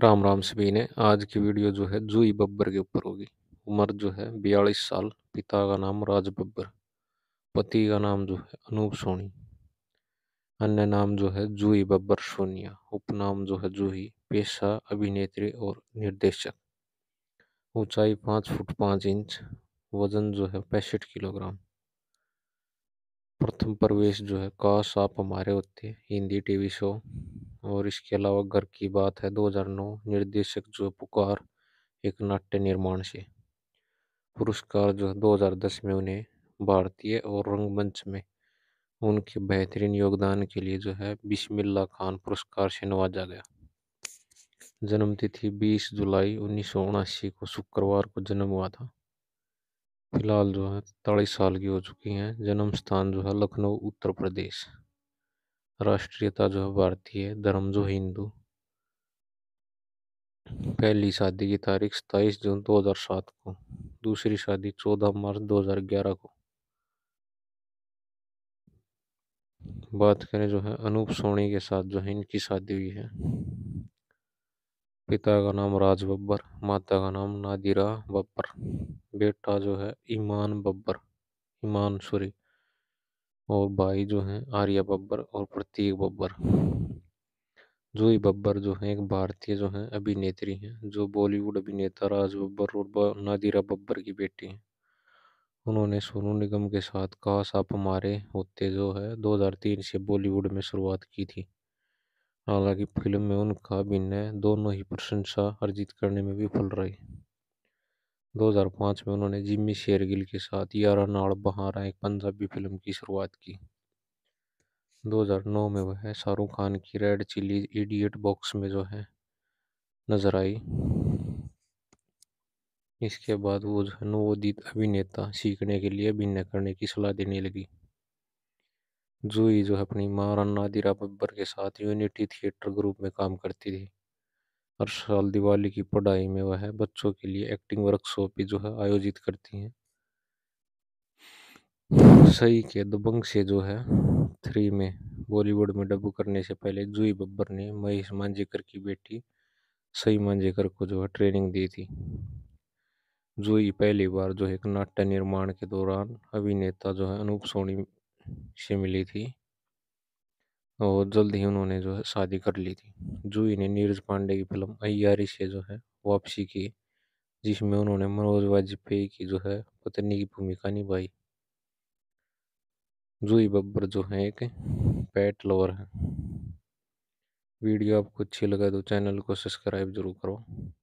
राम राम सभी ने आज की वीडियो जो है जूही बब्बर के ऊपर होगी उम्र जो है बयालीस साल पिता का नाम राज बब्बर पति का नाम जो है अनूप सोनी अन्य नाम जो है जूही बब्बर सोनिया उपनाम जो है जूही पेशा अभिनेत्री और निर्देशक ऊंचाई पाँच फुट पाँच इंच वजन जो है पैंसठ किलोग्राम प्रथम प्रवेश जो है काश आप हमारे होते हिंदी टीवी शो और इसके अलावा घर की बात है 2009 निर्देशक जो पुकार एक नाट्य निर्माण से पुरस्कार जो 2010 में उन्हें भारतीय और रंगमंच में उनके बेहतरीन योगदान के लिए जो है बिस्मिल्ला खान पुरस्कार से नवाजा गया जन्मतिथि 20 जुलाई उन्नीस को शुक्रवार को जन्म हुआ था फिलहाल जो है तालीस साल की हो चुकी हैं जन्म स्थान जो है लखनऊ उत्तर प्रदेश राष्ट्रीयता जो है भारतीय है धर्म जो हिंदू पहली शादी की तारीख सताईस जून 2007 को दूसरी शादी 14 मार्च 2011 को बात करें जो है अनूप सोनी के साथ जो है इनकी शादी हुई है पिता का नाम राज बब्बर माता का नाम नादिरा बब्बर बेटा जो है ईमान बब्बर ईमान सूरी और भाई जो हैं आर्या बब्बर और प्रतीक बब्बर जूही बब्बर जो हैं एक भारतीय जो हैं अभिनेत्री हैं जो बॉलीवुड अभिनेता राज बब्बर और नादिरा बब्बर की बेटी हैं उन्होंने सोनू निगम के साथ काश आप मारे होते जो है 2003 से बॉलीवुड में शुरुआत की थी हालांकि फिल्म में उनका अभिनय दोनों ही प्रशंसा अर्जित करने में विफल रही 2005 में उन्होंने जिम्मी शेरगिल के साथ यारा नाड़ बहारा एक पंजाबी फिल्म की शुरुआत की 2009 में वह शाहरुख खान की रेड चिली इडियट बॉक्स में जो है नज़र आई इसके बाद वो जो है नवोदित अभिनेता सीखने के लिए अभिनय करने की सलाह देने लगी जूही जो है अपनी माँ नादिरा बब्बर के साथ यूनिटी थिएटर ग्रुप में काम करती थी हर साल दिवाली की पढ़ाई में वह बच्चों के लिए एक्टिंग वर्कशॉप भी जो है आयोजित करती हैं सई के दबंग से जो है थ्री में बॉलीवुड में डब्बू करने से पहले जूही बब्बर ने महेश मांजेकर की बेटी सई मांजेकर को जो है ट्रेनिंग दी थी जूही पहली बार जो है एक नाट्य निर्माण के दौरान अभिनेता जो है अनूप सोनी से मिली थी और जल्द ही उन्होंने जो है शादी कर ली थी जूही ने नीरज पांडे की फिल्म अयारी से जो है वापसी की जिसमें उन्होंने मनोज वाजपेयी की जो है पत्नी की भूमिका निभाई जूही बब्बर जो है एक पैट लवर है वीडियो आपको अच्छी लगा तो चैनल को सब्सक्राइब जरूर करो